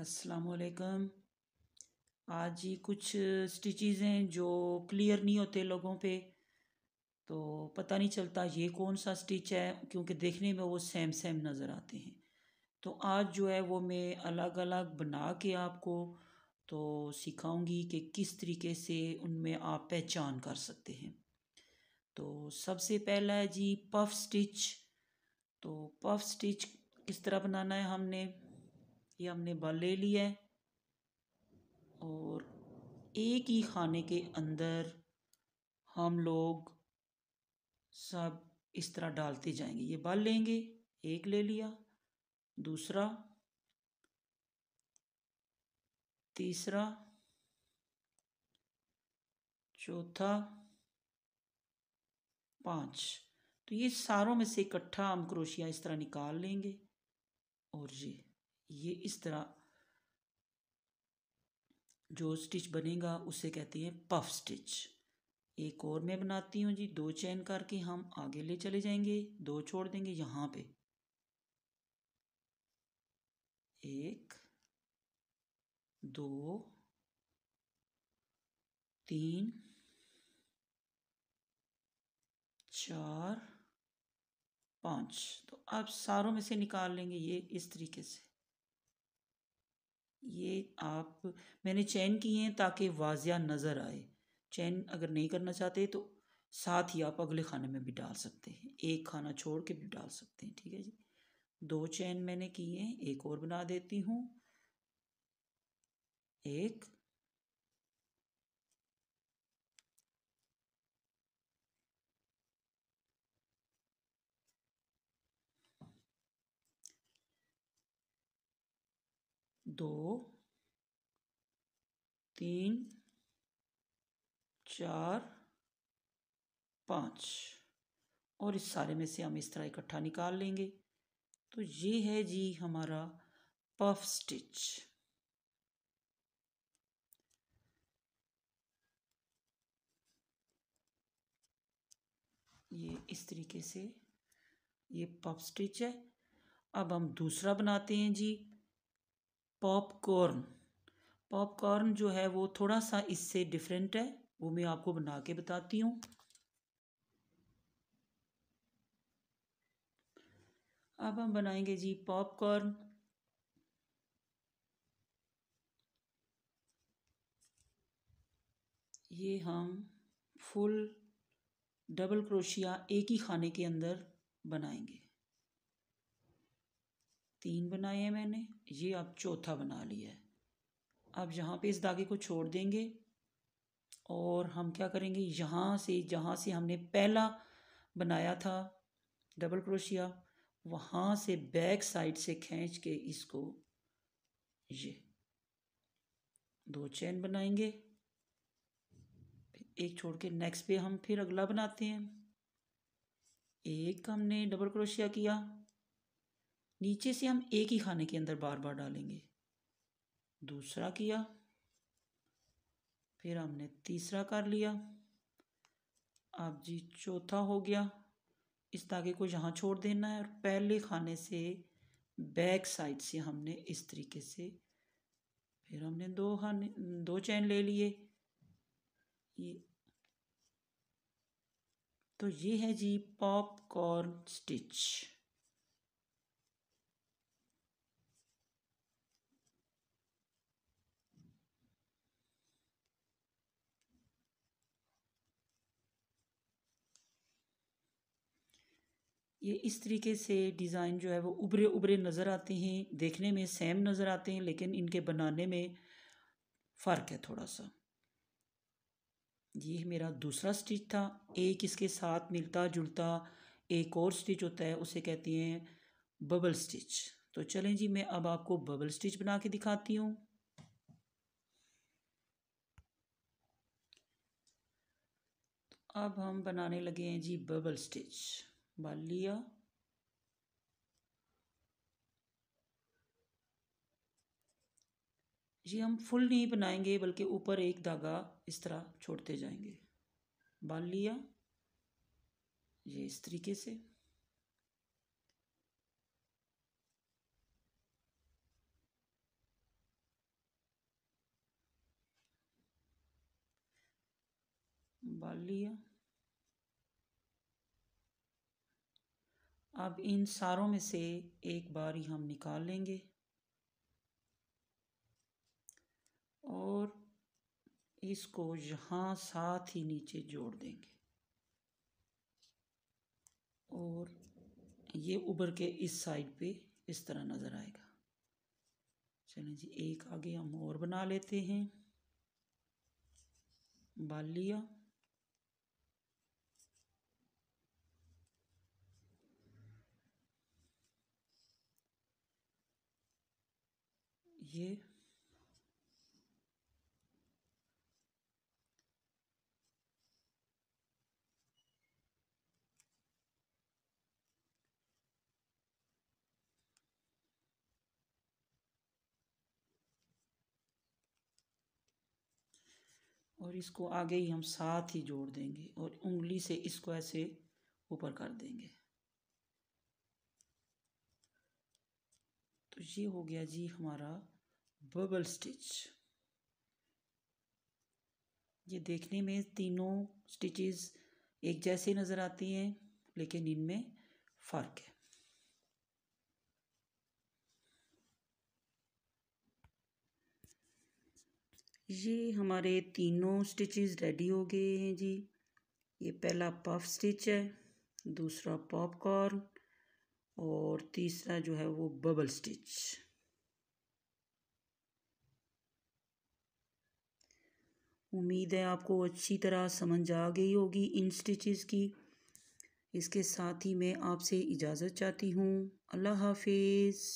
असलकम आज ही कुछ स्टिचेज़ हैं जो क्लियर नहीं होते लोगों पे तो पता नहीं चलता ये कौन सा स्टिच है क्योंकि देखने में वो सेम सेम नज़र आते हैं तो आज जो है वो मैं अलग अलग बना के आपको तो सिखाऊंगी कि किस तरीके से उनमें आप पहचान कर सकते हैं तो सबसे पहला है जी पफ स्टिच तो पफ स्टिच किस तरह बनाना है हमने ये हमने बल ले लिया है और एक ही खाने के अंदर हम लोग सब इस तरह डालते जाएंगे ये बल लेंगे एक ले लिया दूसरा तीसरा चौथा पांच तो ये सारों में से इकट्ठा हम क्रोशिया इस तरह निकाल लेंगे और ये ये इस तरह जो स्टिच बनेगा उसे कहते हैं पफ स्टिच एक और मैं बनाती हूँ जी दो चैन करके हम आगे ले चले जाएंगे दो छोड़ देंगे यहाँ पे एक दो तीन चार पाँच तो आप सारों में से निकाल लेंगे ये इस तरीके से ये आप मैंने चैन किए हैं ताकि वाजिया नज़र आए चैन अगर नहीं करना चाहते तो साथ ही आप अगले खाने में भी डाल सकते हैं एक खाना छोड़ के भी डाल सकते हैं ठीक है जी दो चैन मैंने किए हैं एक और बना देती हूँ एक दो तीन चार पाँच और इस सारे में से हम इस तरह इकट्ठा निकाल लेंगे तो ये है जी हमारा पफ स्टिच ये इस तरीके से ये पफ स्टिच है अब हम दूसरा बनाते हैं जी पॉपकॉर्न पॉपकॉर्न जो है वो थोड़ा सा इससे डिफरेंट है वो मैं आपको बना के बताती हूँ अब हम बनाएंगे जी पॉपकॉर्न ये हम फुल डबल क्रोशिया एक ही खाने के अंदर बनाएंगे तीन बनाए हैं मैंने ये अब चौथा बना लिया है अब यहाँ पे इस धागे को छोड़ देंगे और हम क्या करेंगे यहाँ से जहाँ से हमने पहला बनाया था डबल क्रोशिया वहाँ से बैक साइड से खींच के इसको ये दो चैन बनाएंगे एक छोड़ के नेक्स्ट पे हम फिर अगला बनाते हैं एक हमने डबल क्रोशिया किया नीचे से हम एक ही खाने के अंदर बार बार डालेंगे दूसरा किया फिर हमने तीसरा कर लिया अब जी चौथा हो गया इस धागे को यहाँ छोड़ देना है और पहले खाने से बैक साइड से हमने इस तरीके से फिर हमने दो खाने दो चैन ले लिए ये तो ये है जी पॉपकॉर्न स्टिच ये इस तरीके से डिज़ाइन जो है वो उभरे उभरे नज़र आते हैं देखने में सेम नज़र आते हैं लेकिन इनके बनाने में फ़र्क है थोड़ा सा ये मेरा दूसरा स्टिच था एक इसके साथ मिलता जुलता एक और स्टिच होता है उसे कहते हैं बबल स्टिच तो चलें जी मैं अब आपको बबल स्टिच बना के दिखाती हूँ अब हम बनाने लगे हैं जी बबल स्टिच बालिया ये हम फुल नहीं बनाएंगे बल्कि ऊपर एक धागा इस तरह छोड़ते जाएंगे बाल लिया ये इस तरीके से बाल लिया अब इन सारों में से एक बारी हम निकाल लेंगे और इसको यहाँ साथ ही नीचे जोड़ देंगे और ये उबर के इस साइड पे इस तरह नज़र आएगा चलें जी एक आगे हम और बना लेते हैं बाल लिया लीजिए और इसको आगे ही हम साथ ही जोड़ देंगे और उंगली से इसको ऐसे ऊपर कर देंगे तो ये हो गया जी हमारा बबल स्टिच ये देखने में तीनों स्टिचेस एक जैसी नज़र आती हैं लेकिन इनमें फ़र्क है ये हमारे तीनों स्टिचेस रेडी हो गए हैं जी ये पहला पफ स्टिच है दूसरा पॉपकॉर्न और तीसरा जो है वो बबल स्टिच उम्मीद है आपको अच्छी तरह समझ आ गई होगी इन स्टिचेस की इसके साथ ही मैं आपसे इजाज़त चाहती हूँ अल्लाह हाफिज़